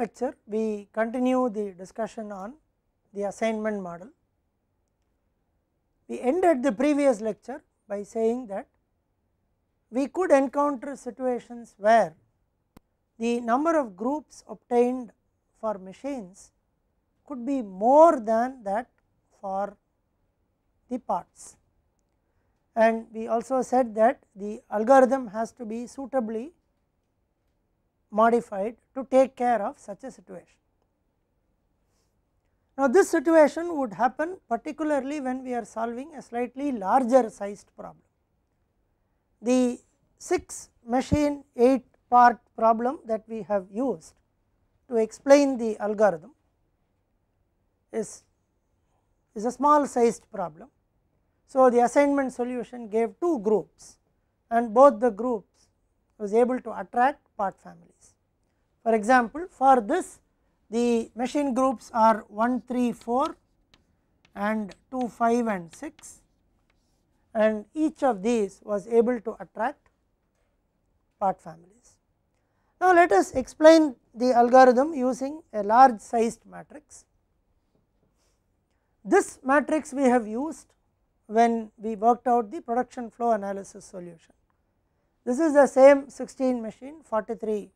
lecture we continue the discussion on the assignment model. We ended the previous lecture by saying that we could encounter situations where the number of groups obtained for machines could be more than that for the parts. And we also said that the algorithm has to be suitably modified to take care of such a situation. Now, this situation would happen particularly when we are solving a slightly larger sized problem. The 6 machine 8 part problem that we have used to explain the algorithm is, is a small sized problem. So, the assignment solution gave two groups and both the groups was able to attract part families. For example, for this the machine groups are 1, 3, 4 and 2, 5 and 6 and each of these was able to attract part families. Now, let us explain the algorithm using a large sized matrix. This matrix we have used when we worked out the production flow analysis solution. This is the same 16 machine 43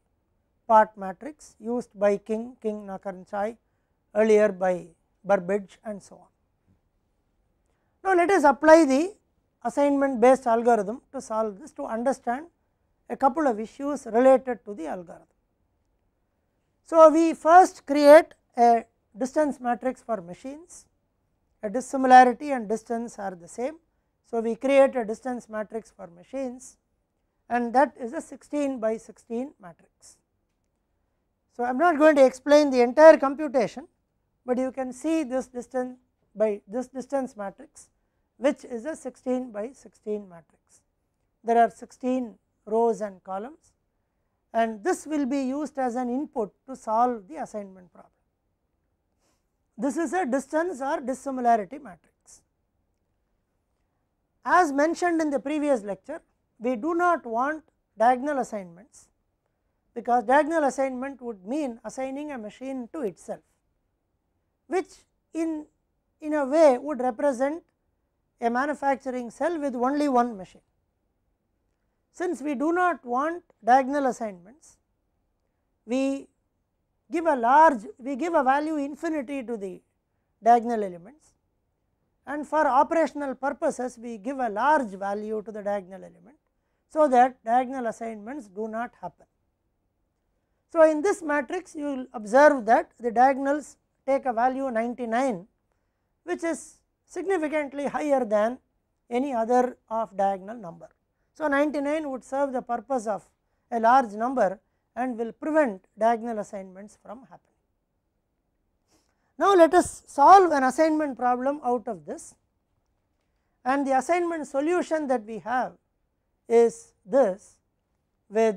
part matrix used by King, King Nakaranchai earlier by Burbage and so on. Now, let us apply the assignment based algorithm to solve this to understand a couple of issues related to the algorithm. So, we first create a distance matrix for machines, a dissimilarity and distance are the same. So, we create a distance matrix for machines and that is a 16 by 16 matrix. So, I am not going to explain the entire computation, but you can see this distance by this distance matrix which is a 16 by 16 matrix. There are 16 rows and columns and this will be used as an input to solve the assignment problem. This is a distance or dissimilarity matrix. As mentioned in the previous lecture, we do not want diagonal assignments, because diagonal assignment would mean assigning a machine to itself, which in, in a way would represent a manufacturing cell with only one machine. Since we do not want diagonal assignments, we give a large, we give a value infinity to the diagonal elements and for operational purposes we give a large value to the diagonal element. So, that diagonal assignments do not happen. So, in this matrix you will observe that the diagonals take a value 99 which is significantly higher than any other off diagonal number. So, 99 would serve the purpose of a large number and will prevent diagonal assignments from happening. Now, let us solve an assignment problem out of this and the assignment solution that we have is this with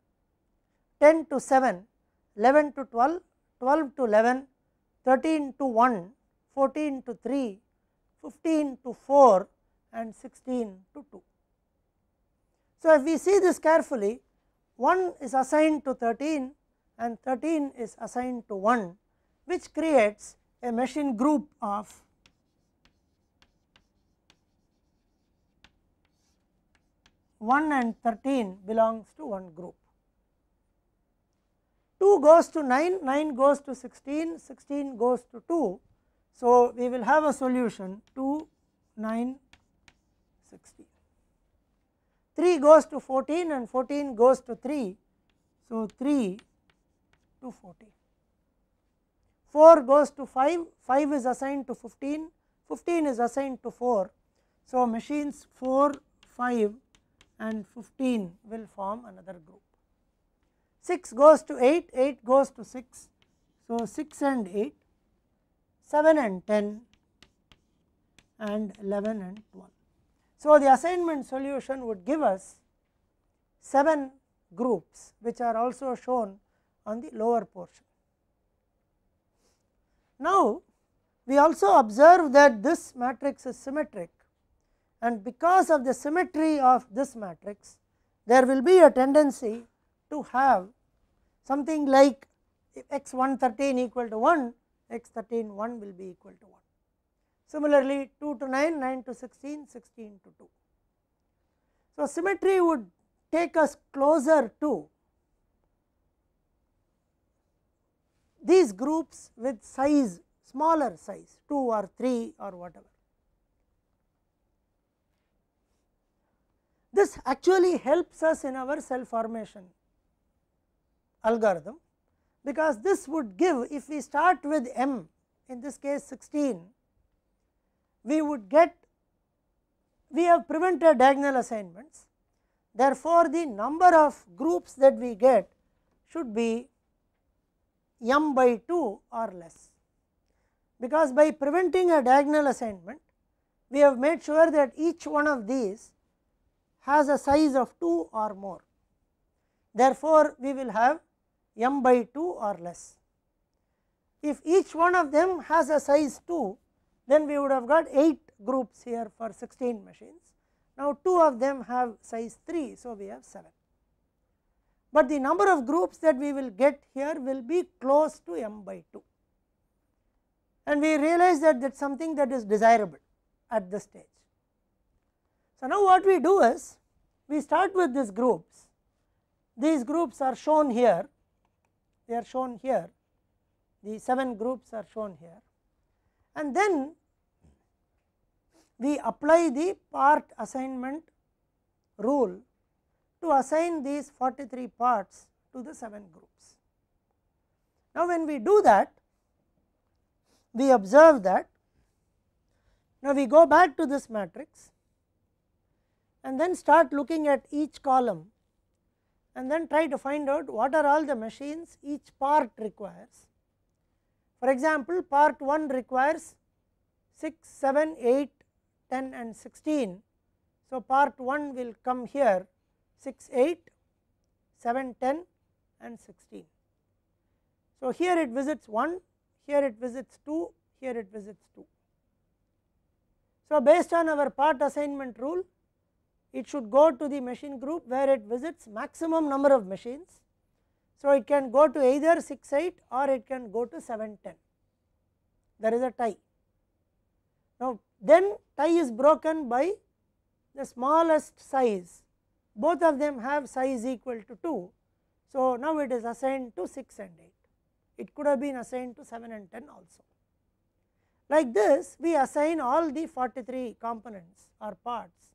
10 to 7, 11 to 12, 12 to 11, 13 to 1, 14 to 3, 15 to 4 and 16 to 2. So, if we see this carefully 1 is assigned to 13 and 13 is assigned to 1 which creates a machine group of one and 13 belongs to one group. 2 goes to 9, 9 goes to 16, 16 goes to 2. So, we will have a solution 2, 9, 16. 3 goes to 14 and 14 goes to 3. So, 3 to 14. 4 goes to 5, 5 is assigned to 15, 15 is assigned to 4. So, machines 4, 5 and 15 will form another group. 6 goes to 8, 8 goes to 6. So, 6 and 8, 7 and 10 and 11 and 12. So, the assignment solution would give us 7 groups which are also shown on the lower portion. Now, we also observe that this matrix is symmetric and because of the symmetry of this matrix there will be a tendency to have something like x 113 equal to 1 x 13 1 will be equal to 1. Similarly, 2 to 9, 9 to 16, 16 to 2. So, symmetry would take us closer to these groups with size smaller size 2 or 3 or whatever. This actually helps us in our cell formation algorithm because this would give if we start with m in this case 16 we would get we have prevented diagonal assignments therefore the number of groups that we get should be m by 2 or less because by preventing a diagonal assignment we have made sure that each one of these has a size of 2 or more therefore we will have m by 2 or less. If each one of them has a size 2, then we would have got 8 groups here for 16 machines. Now, 2 of them have size 3, so we have 7. But the number of groups that we will get here will be close to m by 2 and we realize that that is something that is desirable at this stage. So, now what we do is we start with these groups, these groups are shown here they are shown here the 7 groups are shown here and then we apply the part assignment rule to assign these 43 parts to the 7 groups. Now, when we do that we observe that now we go back to this matrix and then start looking at each column and then try to find out what are all the machines each part requires. For example, part 1 requires 6, 7, 8, 10 and 16. So, part 1 will come here 6, 8, 7, 10 and 16. So, here it visits 1, here it visits 2, here it visits 2. So, based on our part assignment rule it should go to the machine group where it visits maximum number of machines. So, it can go to either six eight or it can go to 710 there is a tie. Now, then tie is broken by the smallest size both of them have size equal to 2. So, now it is assigned to 6 and 8 it could have been assigned to 7 and 10 also. Like this we assign all the 43 components or parts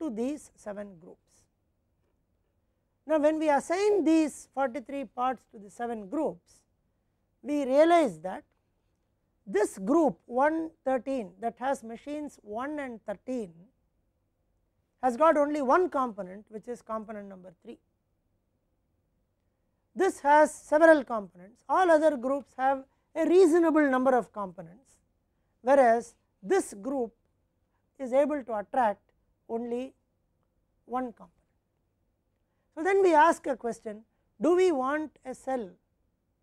to these 7 groups. Now, when we assign these 43 parts to the 7 groups, we realize that this group 113 that has machines 1 and 13 has got only one component which is component number 3. This has several components, all other groups have a reasonable number of components, whereas this group is able to attract only one component. So, then we ask a question do we want a cell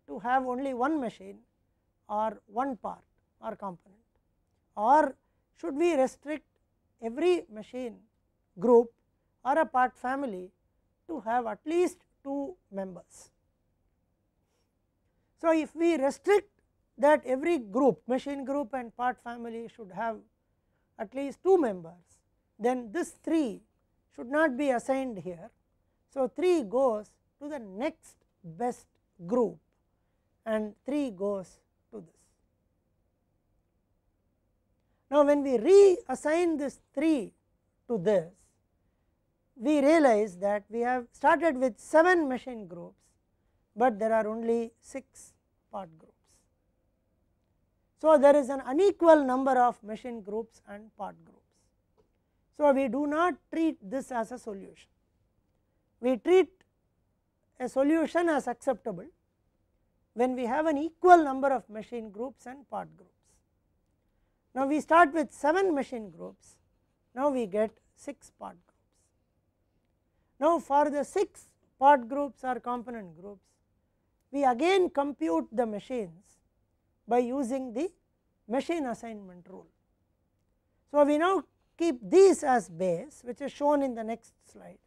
to have only one machine or one part or component or should we restrict every machine group or a part family to have at least two members. So, if we restrict that every group machine group and part family should have at least two members then this 3 should not be assigned here. So, 3 goes to the next best group and 3 goes to this. Now, when we reassign this 3 to this, we realize that we have started with 7 machine groups, but there are only 6 part groups. So, there is an unequal number of machine groups and part groups. So, we do not treat this as a solution, we treat a solution as acceptable when we have an equal number of machine groups and part groups. Now, we start with 7 machine groups, now we get 6 part groups. Now, for the 6 part groups or component groups, we again compute the machines by using the machine assignment rule. So, we now keep these as base which is shown in the next slide.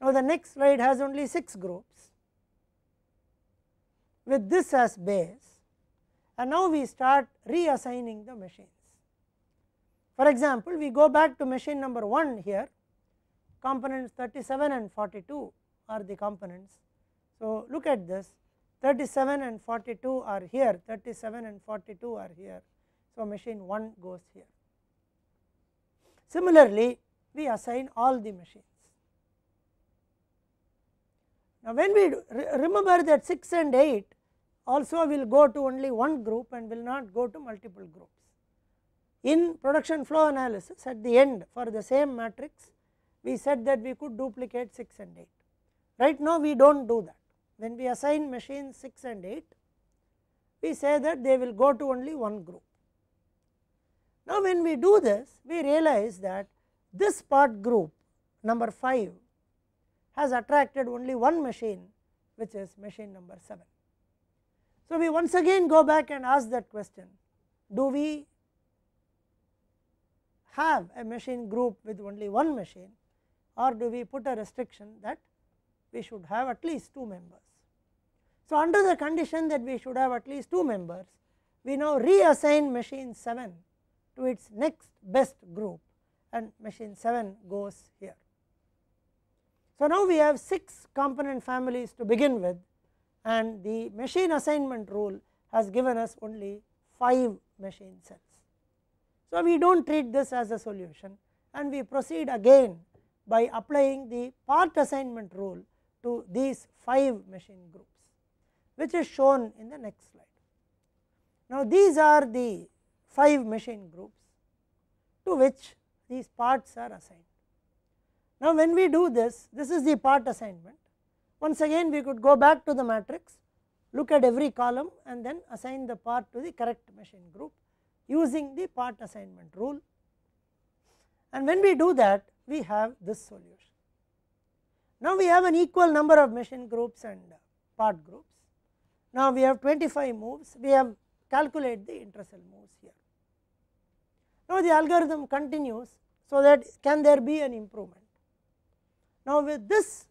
Now, the next slide has only 6 groups with this as base and now we start reassigning the machines. For example, we go back to machine number 1 here components 37 and 42 are the components. So, look at this 37 and 42 are here, 37 and 42 are here. So, machine 1 goes here. Similarly, we assign all the machines. Now, when we remember that 6 and 8 also will go to only one group and will not go to multiple groups. In production flow analysis at the end for the same matrix, we said that we could duplicate 6 and 8. Right now, we do not do that. When we assign machines 6 and 8, we say that they will go to only one group. Now, when we do this, we realize that this part group number 5 has attracted only one machine which is machine number 7. So, we once again go back and ask that question do we have a machine group with only one machine or do we put a restriction that we should have at least two members. So, under the condition that we should have at least two members we now reassign machine 7 to its next best group and machine 7 goes here. So, now we have 6 component families to begin with and the machine assignment rule has given us only 5 machine cells. So, we do not treat this as a solution and we proceed again by applying the part assignment rule to these 5 machine groups which is shown in the next slide. Now, these are the 5 machine groups to which these parts are assigned. Now, when we do this, this is the part assignment. Once again we could go back to the matrix, look at every column and then assign the part to the correct machine group using the part assignment rule. And when we do that, we have this solution. Now, we have an equal number of machine groups and part groups. Now, we have 25 moves, we have calculate the intercell moves here. Now, the algorithm continues so that can there be an improvement. Now, with this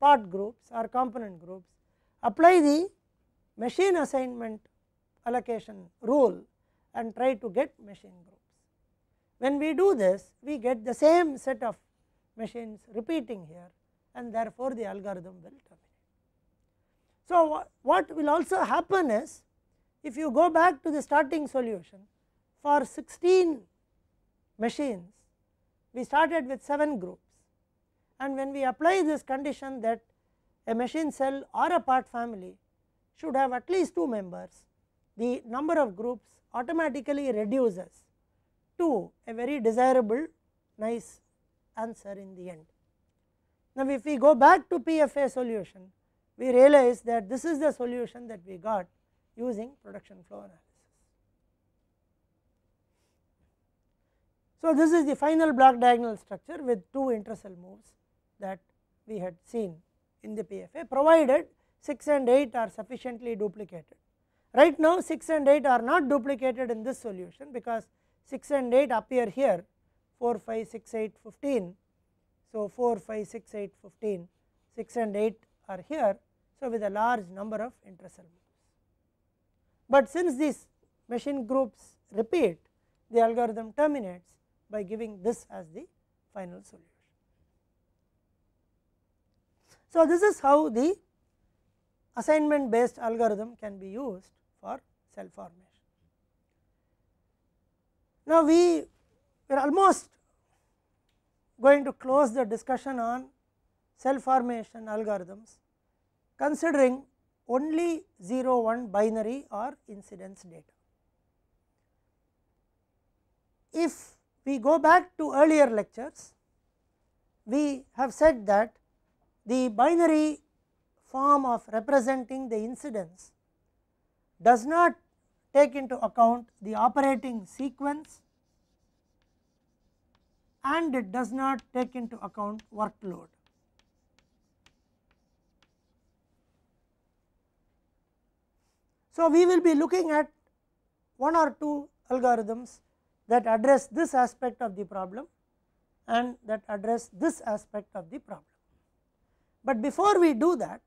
part groups or component groups apply the machine assignment allocation rule and try to get machine groups. When we do this we get the same set of machines repeating here and therefore, the algorithm will terminate. So, what will also happen is if you go back to the starting solution for 16 machines we started with 7 groups and when we apply this condition that a machine cell or a part family should have at least 2 members the number of groups automatically reduces to a very desirable nice answer in the end. Now, if we go back to PFA solution we realize that this is the solution that we got using production flow analysis. So, this is the final block diagonal structure with two intercell moves that we had seen in the PFA provided 6 and 8 are sufficiently duplicated. Right now 6 and 8 are not duplicated in this solution because 6 and 8 appear here 4, 5, 6, 8, 15. So, 4, 5, 6, 8, 15, 6 and 8 are here. So, with a large number of intercell moves but since these machine groups repeat the algorithm terminates by giving this as the final solution. So, this is how the assignment based algorithm can be used for cell formation. Now, we we are almost going to close the discussion on cell formation algorithms considering only 0 1 binary or incidence data. If we go back to earlier lectures, we have said that the binary form of representing the incidence does not take into account the operating sequence and it does not take into account workload. So, we will be looking at one or two algorithms that address this aspect of the problem and that address this aspect of the problem. But before we do that,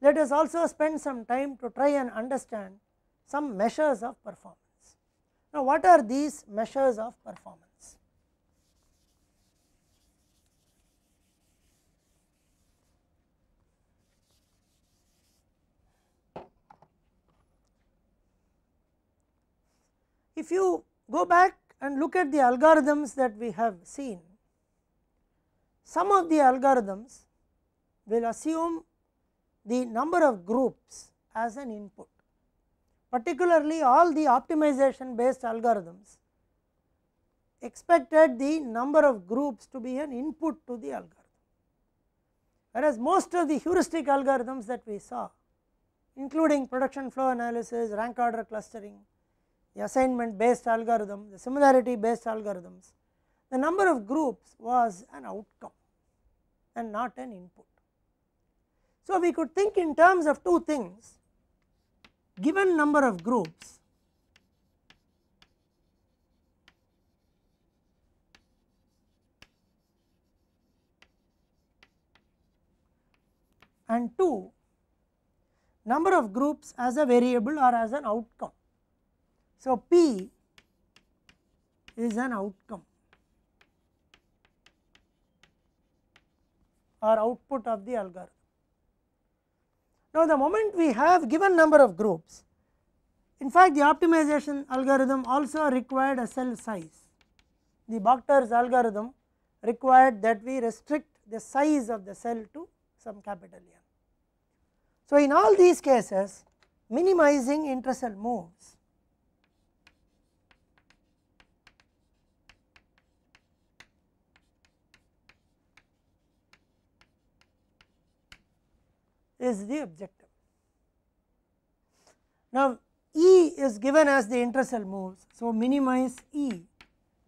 let us also spend some time to try and understand some measures of performance. Now, what are these measures of performance? If you go back and look at the algorithms that we have seen, some of the algorithms will assume the number of groups as an input. Particularly all the optimization based algorithms expected the number of groups to be an input to the algorithm. Whereas, most of the heuristic algorithms that we saw including production flow analysis, rank order clustering assignment based algorithm, the similarity based algorithms, the number of groups was an outcome and not an input. So, we could think in terms of two things given number of groups and 2 number of groups as a variable or as an outcome. So, P is an outcome or output of the algorithm. Now, the moment we have given number of groups, in fact, the optimization algorithm also required a cell size. The Bakhtar's algorithm required that we restrict the size of the cell to some capital M. So, in all these cases minimizing intracell moves is the objective. Now, E is given as the intercell moves. So, minimize E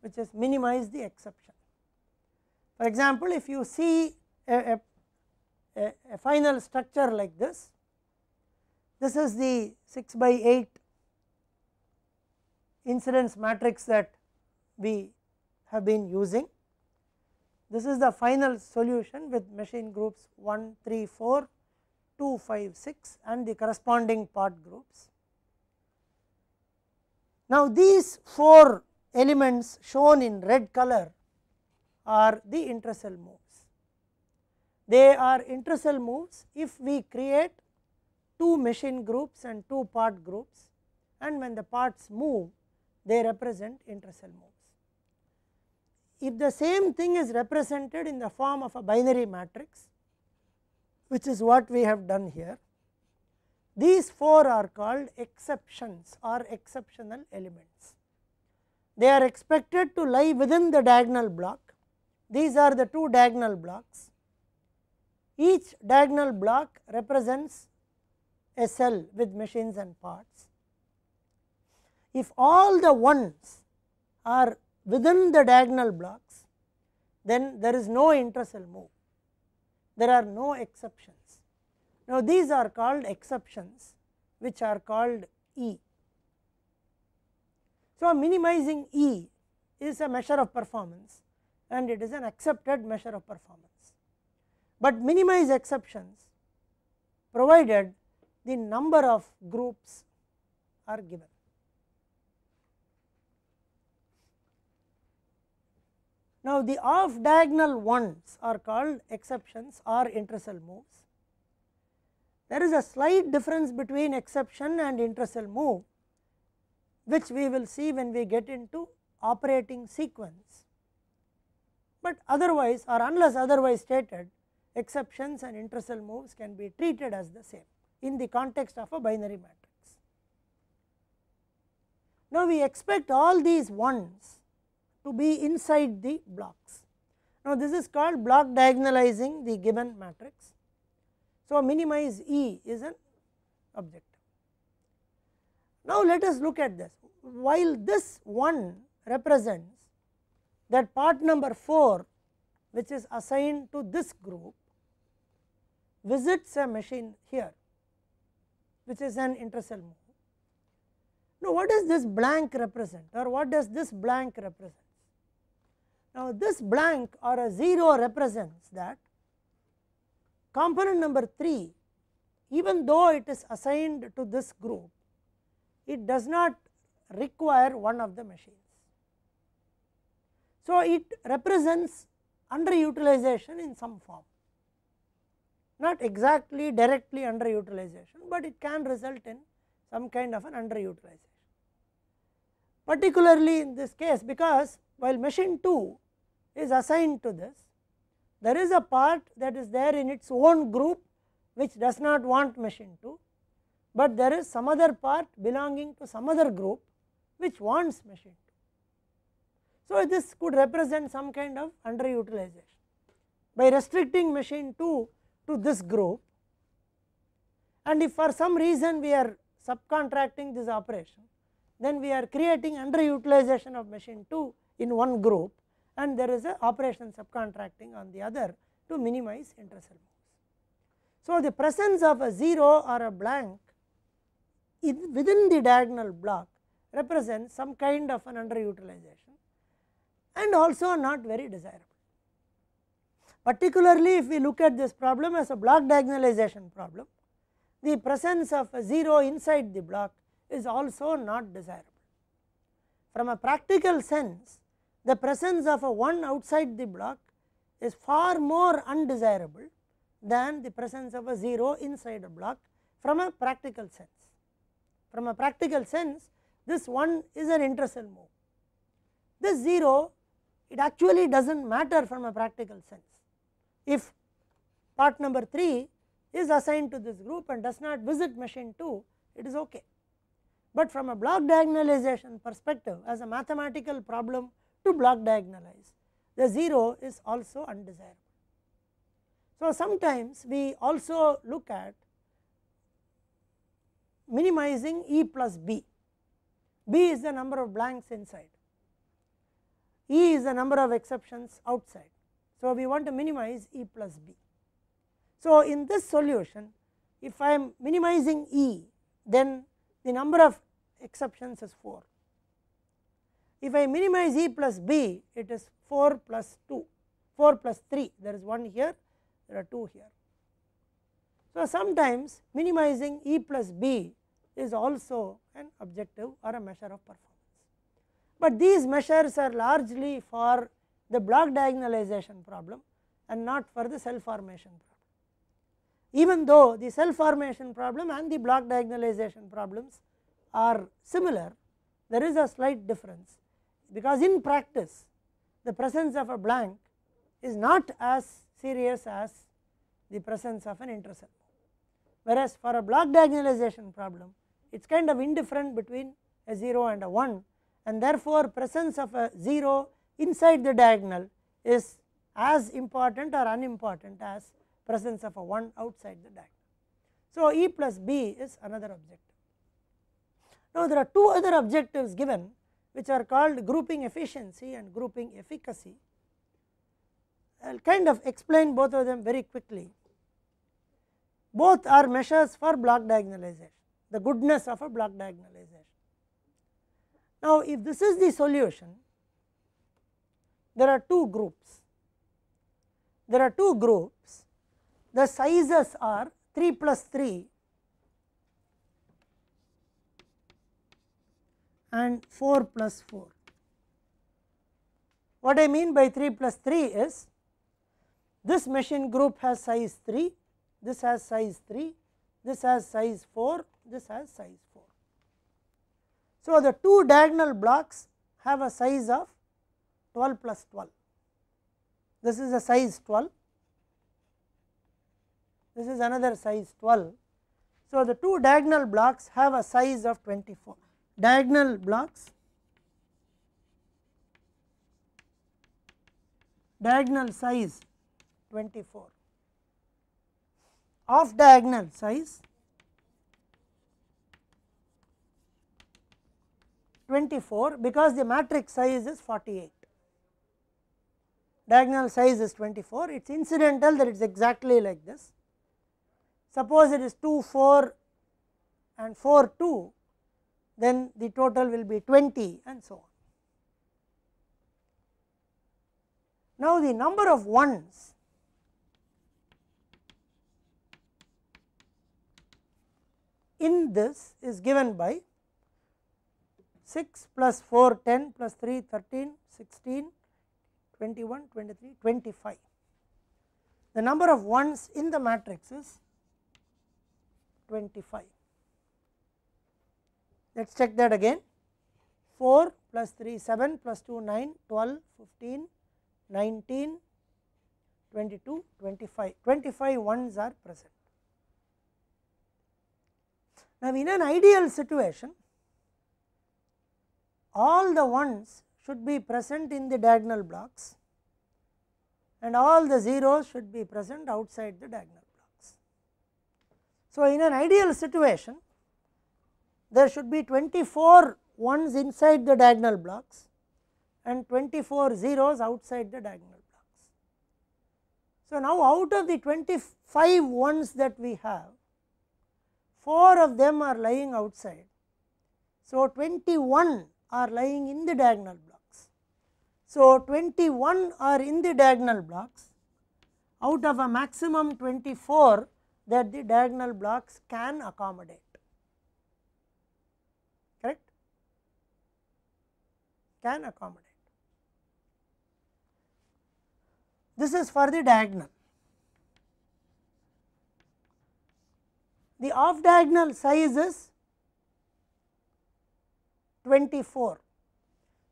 which is minimize the exception. For example, if you see a, a, a final structure like this, this is the 6 by 8 incidence matrix that we have been using. This is the final solution with machine groups 1, 3, 4 2, 5, 6 and the corresponding part groups. Now, these 4 elements shown in red color are the intracell moves. They are intracell moves if we create 2 machine groups and 2 part groups and when the parts move they represent intracell moves. If the same thing is represented in the form of a binary matrix which is what we have done here. These 4 are called exceptions or exceptional elements. They are expected to lie within the diagonal block. These are the two diagonal blocks. Each diagonal block represents a cell with machines and parts. If all the ones are within the diagonal blocks, then there is no intercell move there are no exceptions. Now, these are called exceptions which are called E. So, minimizing E is a measure of performance and it is an accepted measure of performance, but minimize exceptions provided the number of groups are given. Now, the off diagonal ones are called exceptions or intercell moves. There is a slight difference between exception and intercell move which we will see when we get into operating sequence, but otherwise or unless otherwise stated exceptions and intercell moves can be treated as the same in the context of a binary matrix. Now, we expect all these ones to be inside the blocks. Now, this is called block diagonalizing the given matrix. So, minimize E is an objective. Now, let us look at this while this 1 represents that part number 4 which is assigned to this group visits a machine here which is an intercell move. Now, what does this blank represent or what does this blank represent? Now this blank or a 0 represents that component number 3 even though it is assigned to this group it does not require one of the machines. So, it represents underutilization in some form not exactly directly underutilization, but it can result in some kind of an underutilization. Particularly in this case because while machine 2 is assigned to this, there is a part that is there in its own group which does not want machine 2, but there is some other part belonging to some other group which wants machine 2. So, this could represent some kind of underutilization. By restricting machine 2 to this group and if for some reason we are subcontracting this operation, then we are creating underutilization of machine 2 in one group and there is a operation subcontracting on the other to minimize intercell. moves. So, the presence of a 0 or a blank within the diagonal block represents some kind of an underutilization and also not very desirable. Particularly if we look at this problem as a block diagonalization problem, the presence of a 0 inside the block is also not desirable. From a practical sense the presence of a 1 outside the block is far more undesirable than the presence of a 0 inside a block from a practical sense. From a practical sense this 1 is an intercell move. This 0 it actually does not matter from a practical sense if part number 3 is assigned to this group and does not visit machine 2 it is ok. But from a block diagonalization perspective as a mathematical problem to block diagonalize, the 0 is also undesirable. So, sometimes we also look at minimizing E plus B, B is the number of blanks inside, E is the number of exceptions outside. So, we want to minimize E plus B. So, in this solution if I am minimizing E then the number of exceptions is 4 if I minimize E plus B it is 4 plus 2, 4 plus 3 there is 1 here, there are 2 here. So, sometimes minimizing E plus B is also an objective or a measure of performance. But these measures are largely for the block diagonalization problem and not for the cell formation problem. Even though the cell formation problem and the block diagonalization problems are similar, there is a slight difference because in practice the presence of a blank is not as serious as the presence of an intercept. Whereas for a block diagonalization problem it is kind of indifferent between a 0 and a 1 and therefore presence of a 0 inside the diagonal is as important or unimportant as presence of a 1 outside the diagonal. So, E plus B is another objective. Now, there are two other objectives given which are called grouping efficiency and grouping efficacy. I will kind of explain both of them very quickly. Both are measures for block diagonalization, the goodness of a block diagonalization. Now, if this is the solution, there are two groups. There are two groups, the sizes are 3 plus 3 and 4 plus 4. What I mean by 3 plus 3 is this machine group has size 3, this has size 3, this has size 4, this has size 4. So, the two diagonal blocks have a size of 12 plus 12. This is a size 12, this is another size 12. So, the two diagonal blocks have a size of 24 diagonal blocks, diagonal size 24, off diagonal size 24 because the matrix size is 48. Diagonal size is 24, it is incidental that it is exactly like this. Suppose it is 2, 4 and 4, 2, then the total will be 20 and so on. Now, the number of 1s in this is given by 6 plus 4 10 plus 3 13 16 21 23 25. The number of 1s in the matrix is 25. Let us check that again 4 plus 3 7 plus 2 9 12 15 19 22 25 25 ones are present. Now, in an ideal situation all the ones should be present in the diagonal blocks and all the zeros should be present outside the diagonal blocks. So, in an ideal situation there should be 24 ones inside the diagonal blocks and 24 zeros outside the diagonal blocks. So, now out of the 25 ones that we have, 4 of them are lying outside. So, 21 are lying in the diagonal blocks. So, 21 are in the diagonal blocks out of a maximum 24 that the diagonal blocks can accommodate. can accommodate. This is for the diagonal. The off diagonal size is 24.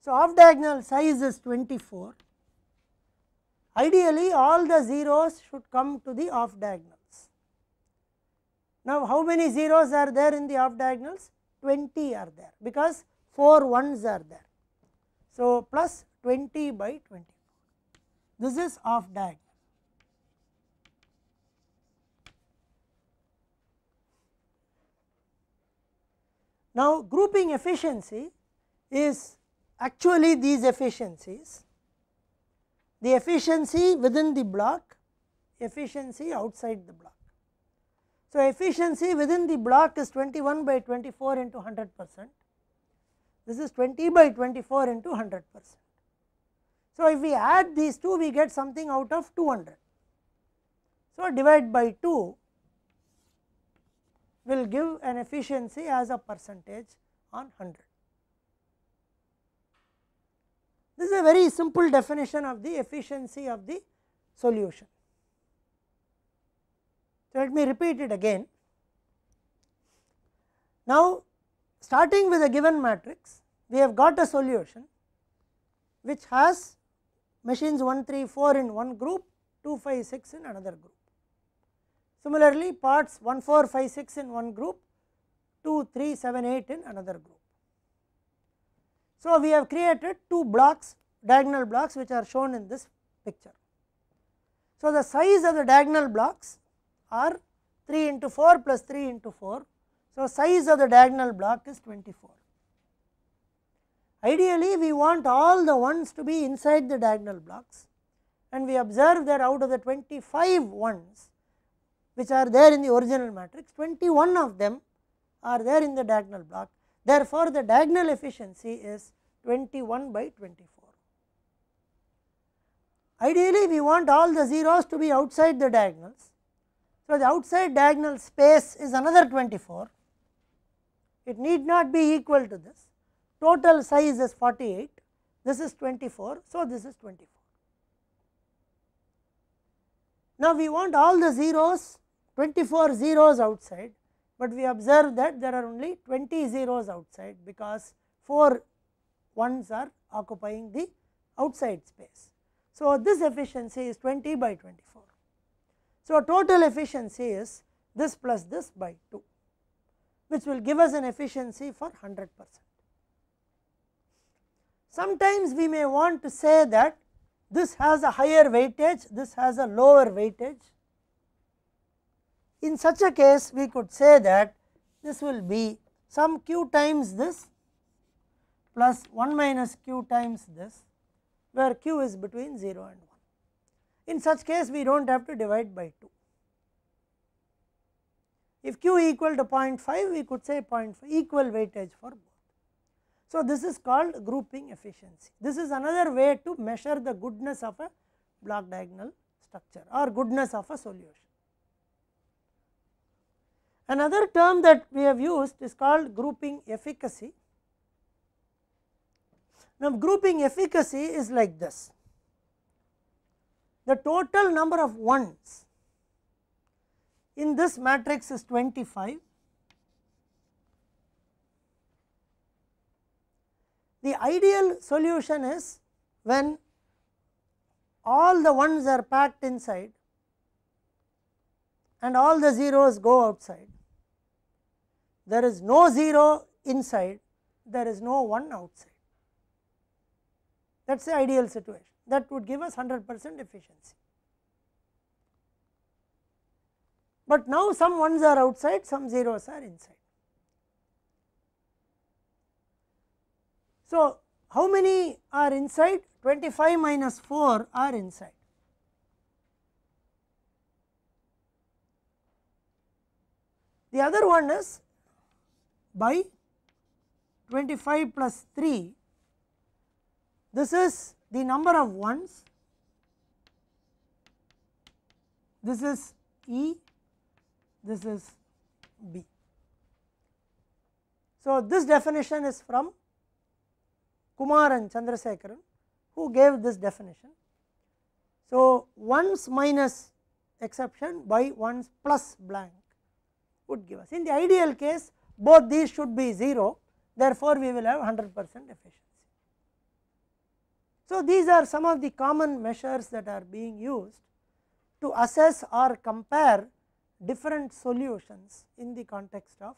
So, off diagonal size is 24. Ideally, all the zeros should come to the off diagonals. Now, how many zeros are there in the off diagonals? 20 are there because 4 ones are there. So, plus 20 by 24, this is off diagonal. Now, grouping efficiency is actually these efficiencies, the efficiency within the block, efficiency outside the block. So, efficiency within the block is 21 by 24 into 100 percent this is 20 by 24 into 100 percent. So, if we add these two we get something out of 200. So, divide by 2 will give an efficiency as a percentage on 100. This is a very simple definition of the efficiency of the solution. So, let me repeat it again. Now, starting with a given matrix, we have got a solution which has machines 1, 3, 4 in one group, 2, 5, 6 in another group. Similarly, parts 1, 4, 5, 6 in one group, 2, 3, 7, 8 in another group. So, we have created two blocks diagonal blocks which are shown in this picture. So, the size of the diagonal blocks are 3 into 4 plus 3 into 4. So, size of the diagonal block is 24. Ideally we want all the 1s to be inside the diagonal blocks and we observe that out of the 25 1s which are there in the original matrix 21 of them are there in the diagonal block. Therefore, the diagonal efficiency is 21 by 24. Ideally, we want all the zeros to be outside the diagonals. So, the outside diagonal space is another 24, it need not be equal to this total size is 48, this is 24, so this is 24. Now, we want all the zeros 24 zeros outside, but we observe that there are only 20 zeros outside because 4 ones are occupying the outside space. So, this efficiency is 20 by 24. So, total efficiency is this plus this by 2 which will give us an efficiency for 100 percent. Sometimes we may want to say that this has a higher weightage, this has a lower weightage. In such a case, we could say that this will be some q times this plus 1 minus q times this, where q is between 0 and 1. In such case, we do not have to divide by 2. If q equal to 0.5, we could say 0.5 equal weightage for both. So, this is called grouping efficiency. This is another way to measure the goodness of a block diagonal structure or goodness of a solution. Another term that we have used is called grouping efficacy. Now, grouping efficacy is like this the total number of 1s in this matrix is 25 The ideal solution is when all the ones are packed inside and all the zeros go outside. There is no 0 inside, there is no 1 outside. That is the ideal situation that would give us 100 percent efficiency. But now some 1s are outside, some zeros are inside. So, how many are inside 25 minus 4 are inside. The other one is by 25 plus 3 this is the number of ones this is E this is B. So, this definition is from Kumar and Chandrasekharan who gave this definition. So, one's minus exception by one's plus blank would give us. In the ideal case both these should be 0 therefore, we will have 100 percent efficiency. So, these are some of the common measures that are being used to assess or compare different solutions in the context of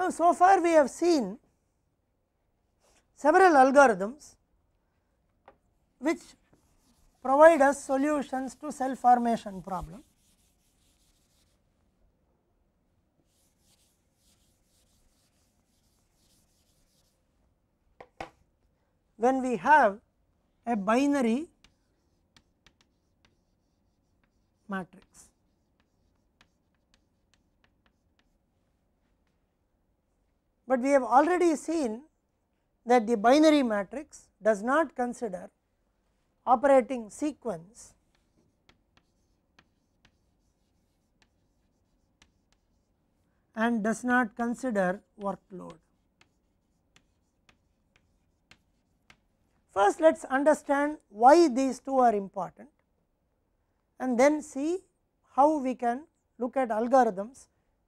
Now, so far we have seen several algorithms which provide us solutions to cell formation problem. When we have a binary matrix. but we have already seen that the binary matrix does not consider operating sequence and does not consider workload. First let us understand why these two are important and then see how we can look at algorithms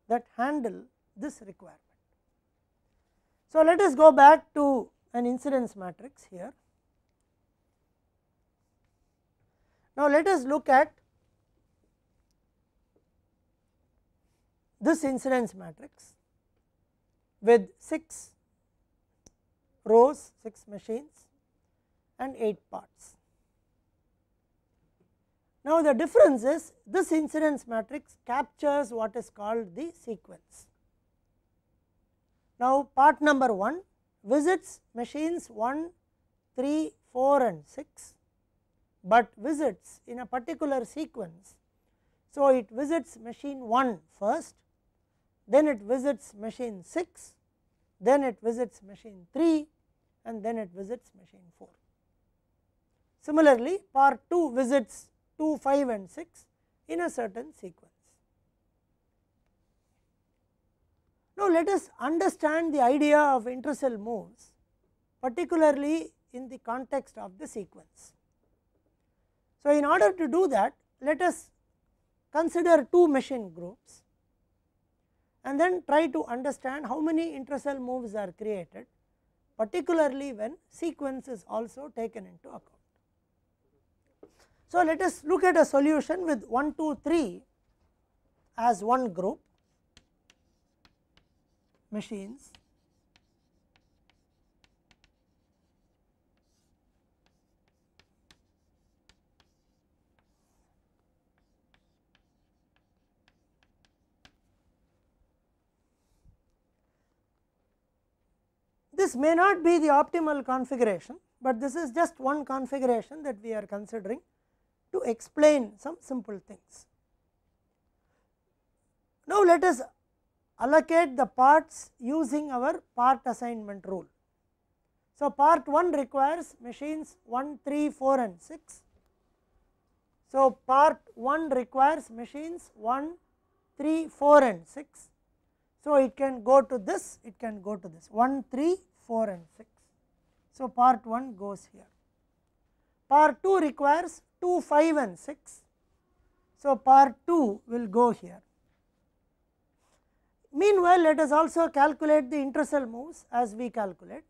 that handle this requirement. So, let us go back to an incidence matrix here. Now, let us look at this incidence matrix with 6 rows, 6 machines and 8 parts. Now, the difference is this incidence matrix captures what is called the sequence. Now, part number 1 visits machines 1, 3, 4 and 6, but visits in a particular sequence. So, it visits machine 1 first, then it visits machine 6, then it visits machine 3 and then it visits machine 4. Similarly, part 2 visits 2, 5 and 6 in a certain sequence. Now, let us understand the idea of intercell moves particularly in the context of the sequence. So, in order to do that let us consider two machine groups and then try to understand how many intercell moves are created particularly when sequence is also taken into account. So, let us look at a solution with 1 2 3 as one group machines this may not be the optimal configuration, but this is just one configuration that we are considering to explain some simple things. Now, let us allocate the parts using our part assignment rule. So, part 1 requires machines 1, 3, 4 and 6. So, part 1 requires machines 1, 3, 4 and 6. So, it can go to this, it can go to this 1, 3, 4 and 6. So, part 1 goes here. Part 2 requires 2, 5 and 6. So, part 2 will go here. Meanwhile, let us also calculate the intercell moves as we calculate.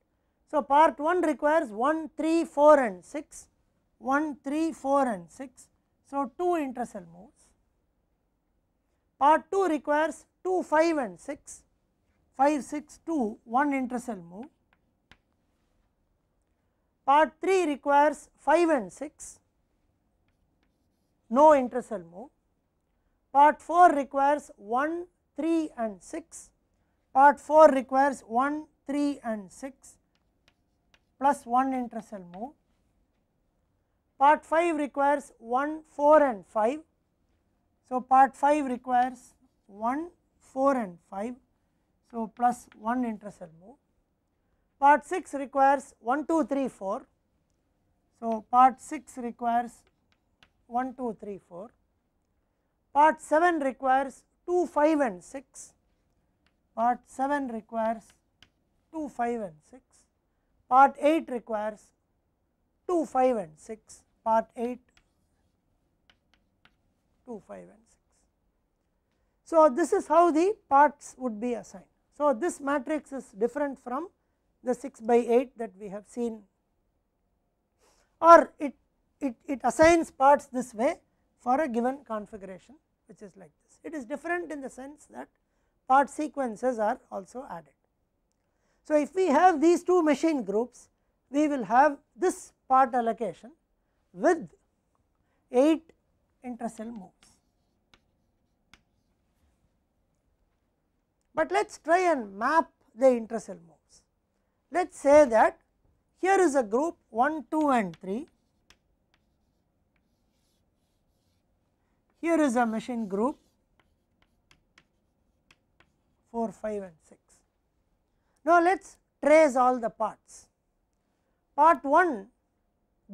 So, part 1 requires 1, 3, 4 and 6, 1, 3, 4 and 6. So, 2 intercell moves. Part 2 requires 2, 5 and 6, 5, 6, 2, 1 intercell move. Part 3 requires 5 and 6, no intercell move. Part 4 requires 1, 3 and 6. Part 4 requires 1, 3 and 6 plus 1 intercell move. Part 5 requires 1, 4 and 5. So, part 5 requires 1, 4 and 5. So, plus 1 intercell move. Part 6 requires 1, 2, 3, 4. So, part 6 requires 1, 2, 3, 4. Part 7 requires 2, 5 and 6. Part 7 requires 2, 5 and 6. Part 8 requires 2, 5 and 6. Part 8, 2, 5 and 6. So, this is how the parts would be assigned. So, this matrix is different from the 6 by 8 that we have seen or it, it, it assigns parts this way for a given configuration which is like this it is different in the sense that part sequences are also added. So, if we have these two machine groups, we will have this part allocation with 8 intercell moves. But let us try and map the intercell moves. Let us say that here is a group 1, 2 and 3, here is a machine group 4, 5 and 6. Now, let us trace all the parts. Part 1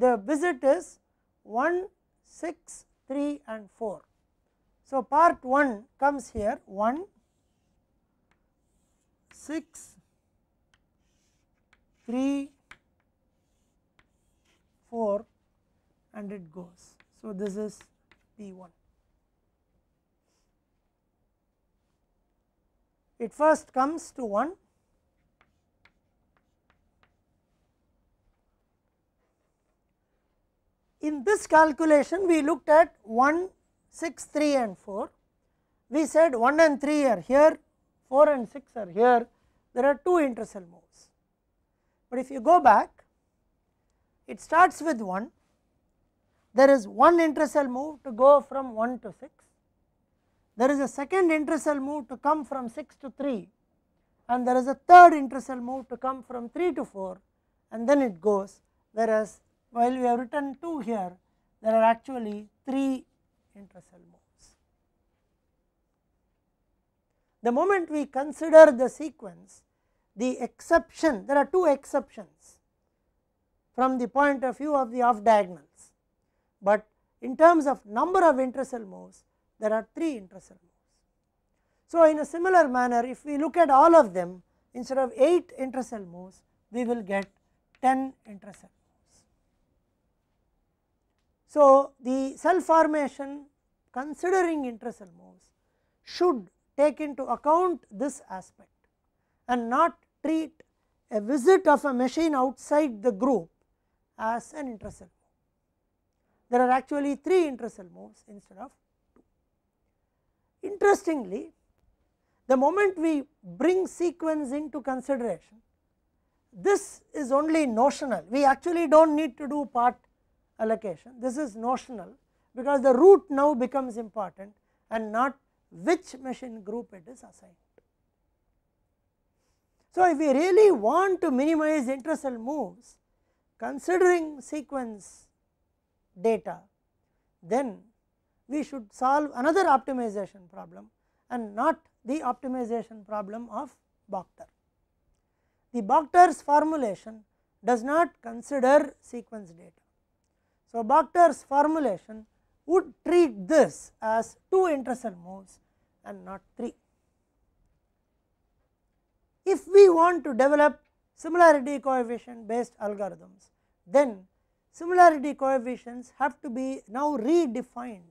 the visit is 1, 6, 3 and 4. So, part 1 comes here 1, 6, 3, 4 and it goes. So, this is P 1. it first comes to 1 in this calculation we looked at 1 6 3 and 4 we said 1 and 3 are here 4 and 6 are here there are two intercell moves but if you go back it starts with 1 there is one intercell move to go from 1 to 6 there is a second intercell move to come from 6 to 3 and there is a third intercell move to come from 3 to 4 and then it goes whereas while we have written 2 here there are actually 3 intercell moves. The moment we consider the sequence the exception there are 2 exceptions from the point of view of the off diagonals, but in terms of number of intercell moves there are 3 intracellular moves. So, in a similar manner if we look at all of them instead of 8 intracellular moves we will get 10 intracellular moves. So, the cell formation considering intracellular moves should take into account this aspect and not treat a visit of a machine outside the group as an intracellular move. There are actually 3 intracellular moves instead of Interestingly, the moment we bring sequence into consideration, this is only notional. We actually do not need to do part allocation. This is notional because the root now becomes important and not which machine group it is assigned. So, if we really want to minimize intercell moves considering sequence data, then we should solve another optimization problem and not the optimization problem of Bhakhtar. The Bhakhtar's formulation does not consider sequence data. So, Bhakhtar's formulation would treat this as 2 intercell moves and not 3. If we want to develop similarity coefficient based algorithms, then similarity coefficients have to be now redefined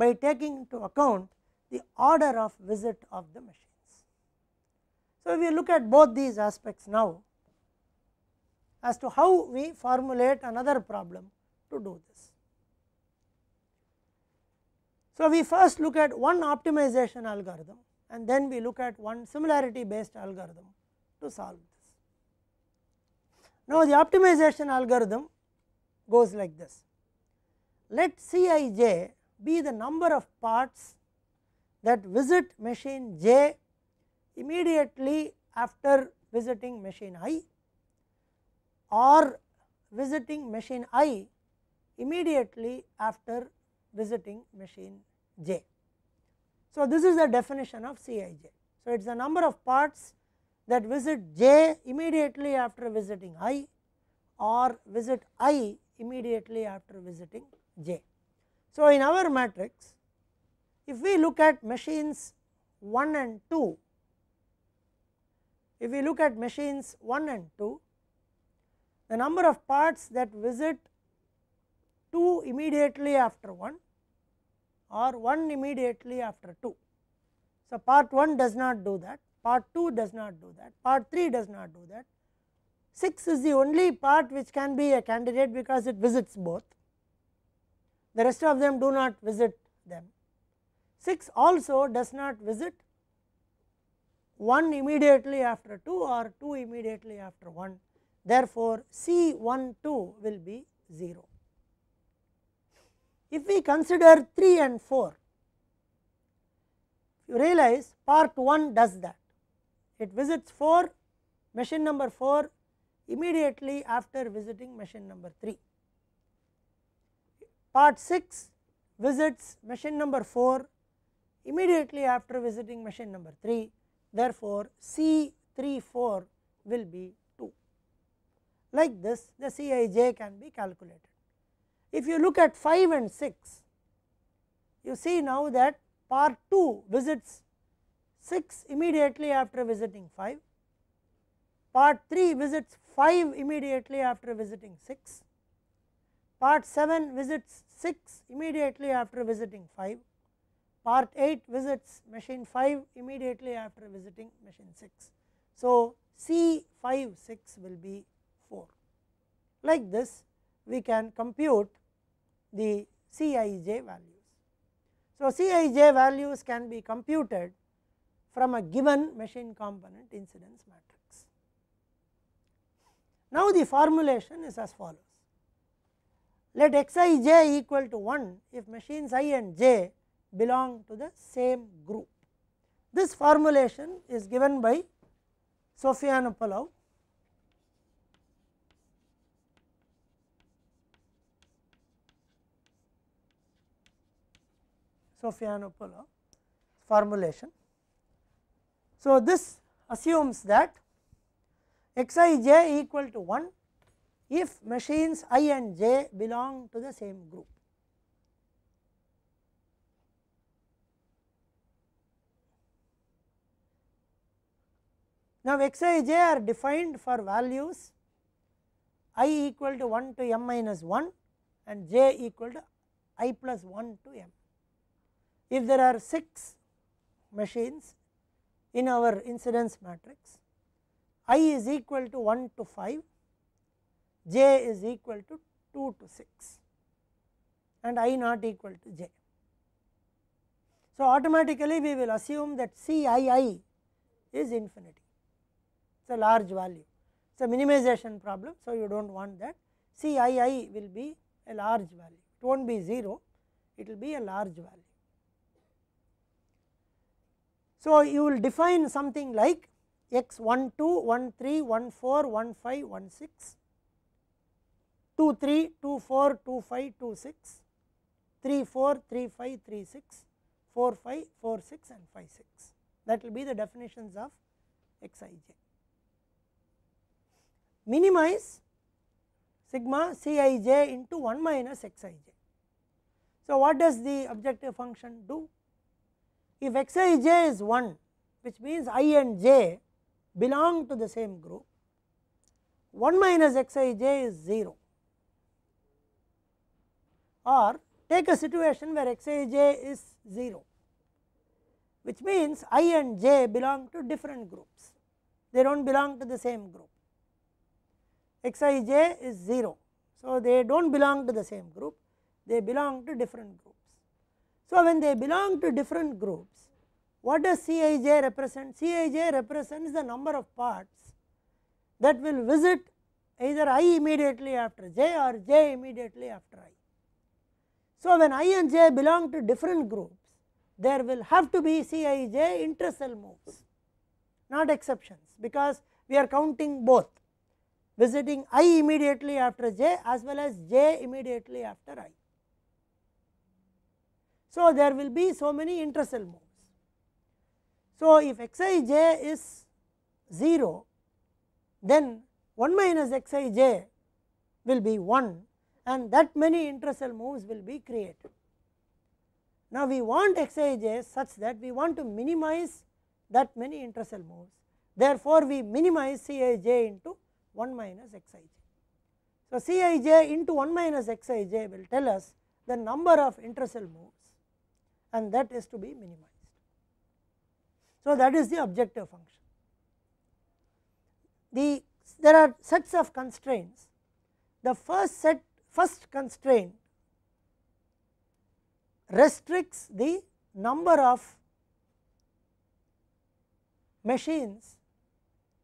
by taking into account the order of visit of the machines. So, if we look at both these aspects now as to how we formulate another problem to do this. So, we first look at one optimization algorithm and then we look at one similarity based algorithm to solve this. Now, the optimization algorithm goes like this let C i j be the number of parts that visit machine J immediately after visiting machine I or visiting machine I immediately after visiting machine J. So, this is the definition of Cij. So, it is the number of parts that visit J immediately after visiting I or visit I immediately after visiting J. So, in our matrix if we look at machines 1 and 2, if we look at machines 1 and 2, the number of parts that visit 2 immediately after 1 or 1 immediately after 2. So, part 1 does not do that, part 2 does not do that, part 3 does not do that. 6 is the only part which can be a candidate because it visits both the rest of them do not visit them. 6 also does not visit 1 immediately after 2 or 2 immediately after 1. Therefore, C 1 2 will be 0. If we consider 3 and 4, you realize part 1 does that. It visits 4, machine number 4 immediately after visiting machine number 3. Part 6 visits machine number 4 immediately after visiting machine number 3 therefore, C 3 4 will be 2. Like this the Cij can be calculated. If you look at 5 and 6 you see now that part 2 visits 6 immediately after visiting 5, part 3 visits 5 immediately after visiting 6 part 7 visits 6 immediately after visiting 5, part 8 visits machine 5 immediately after visiting machine 6. So, C 5 6 will be 4. Like this we can compute the Cij values. So, Cij values can be computed from a given machine component incidence matrix. Now, the formulation is as follows let x i j equal to 1 if machines i and j belong to the same group. This formulation is given by Sofianopoulos Sofianopoulos formulation. So, this assumes that x i j equal to 1 if machines i and j belong to the same group. Now, x i j are defined for values i equal to 1 to m minus 1 and j equal to i plus 1 to m. If there are 6 machines in our incidence matrix, i is equal to 1 to 5 j is equal to 2 to 6 and i not equal to j. So, automatically we will assume that C i i is infinity, it is a large value, it is a minimization problem. So, you do not want that C i i will be a large value, it will not be 0, it will be a large value. So, you will define something like x 1 2 1 3 1 4 1 5 1 6 2 3, 2 4, 2 5, 2 6, 3 4, 3 5, 3 6, 4 5, 4 6 and 5 6. That will be the definitions of Xij. Minimize sigma Cij into 1 minus Xij. So, what does the objective function do? If Xij is 1 which means i and j belong to the same group, 1 minus Xij is 0 or take a situation where xij is 0 which means i and j belong to different groups they do not belong to the same group xij is 0 so they do not belong to the same group they belong to different groups. So, when they belong to different groups what does Cij represent? Cij represents the number of parts that will visit either i immediately after j or j immediately after i. So, when i and j belong to different groups there will have to be Cij intracell moves not exceptions because we are counting both visiting i immediately after j as well as j immediately after i. So, there will be so many intracell moves. So, if xij is 0 then 1 minus xij will be 1 and that many intracell moves will be created. Now, we want Xij such that we want to minimize that many intracell moves therefore, we minimize Cij into 1 minus Xij. So, Cij into 1 minus Xij will tell us the number of intracell moves and that is to be minimized. So, that is the objective function. The there are sets of constraints. The first set first constraint restricts the number of machines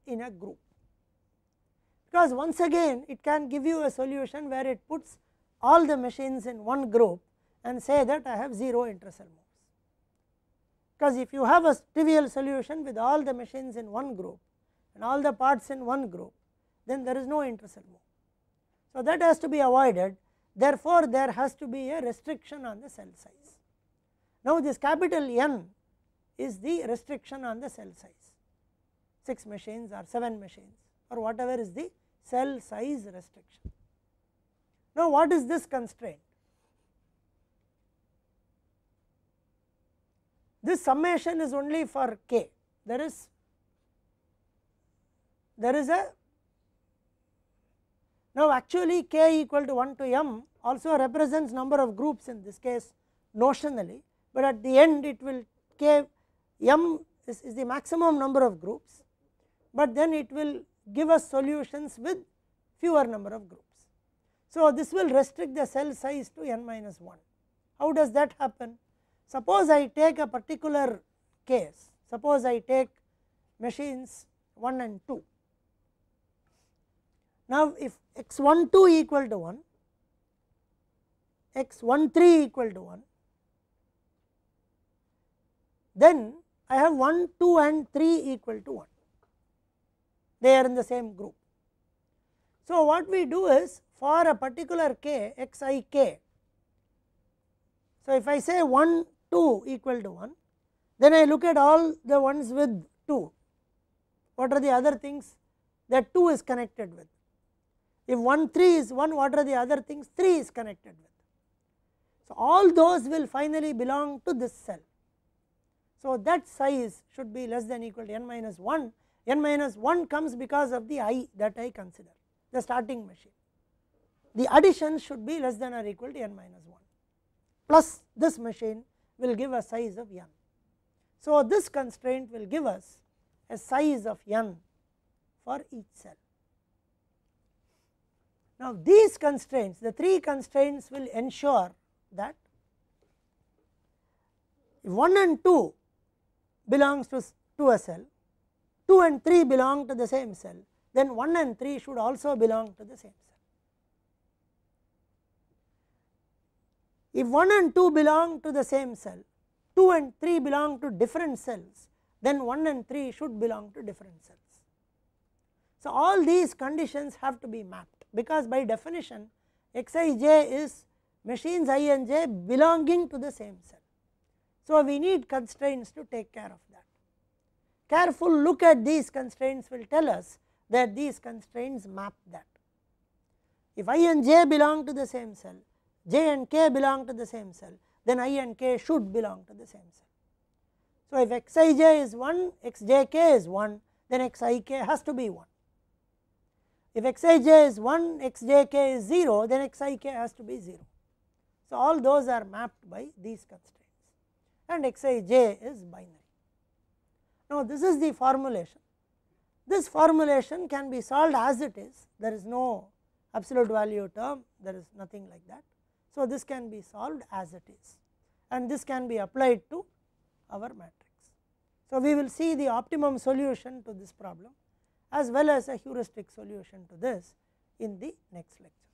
in a group. Because once again it can give you a solution where it puts all the machines in one group and say that I have 0 intercell moves. Because if you have a trivial solution with all the machines in one group and all the parts in one group, then there is no intercell move. So, that has to be avoided therefore, there has to be a restriction on the cell size. Now, this capital N is the restriction on the cell size 6 machines or 7 machines or whatever is the cell size restriction. Now, what is this constraint? This summation is only for k, there is there is a now actually k equal to 1 to m also represents number of groups in this case notionally, but at the end it will k m is, is the maximum number of groups, but then it will give us solutions with fewer number of groups. So this will restrict the cell size to n minus 1. How does that happen? Suppose I take a particular case, suppose I take machines 1 and 2 now, if x 1 2 equal to 1, x 1 3 equal to 1, then I have 1 2 and 3 equal to 1 they are in the same group. So, what we do is for a particular k x i k. So, if I say 1 2 equal to 1 then I look at all the ones with 2 what are the other things that 2 is connected with if one 3 is 1 what are the other things 3 is connected with. So, all those will finally belong to this cell. So, that size should be less than equal to n minus 1, n minus 1 comes because of the i that I consider the starting machine. The addition should be less than or equal to n minus 1 plus this machine will give a size of n. So, this constraint will give us a size of n for each cell. Now, these constraints the three constraints will ensure that if 1 and 2 belongs to, to a cell, 2 and 3 belong to the same cell, then 1 and 3 should also belong to the same cell. If 1 and 2 belong to the same cell, 2 and 3 belong to different cells, then 1 and 3 should belong to different cells. So, all these conditions have to be mapped because by definition xij is machines i and j belonging to the same cell. So, we need constraints to take care of that. Careful look at these constraints will tell us that these constraints map that. If i and j belong to the same cell, j and k belong to the same cell, then i and k should belong to the same cell. So, if x i j is 1, x j k is 1, then x i k has to be 1. If xij is 1 xjk is 0 then xik has to be 0. So, all those are mapped by these constraints and xij is binary. Now, this is the formulation. This formulation can be solved as it is there is no absolute value term there is nothing like that. So, this can be solved as it is and this can be applied to our matrix. So, we will see the optimum solution to this problem as well as a heuristic solution to this in the next lecture.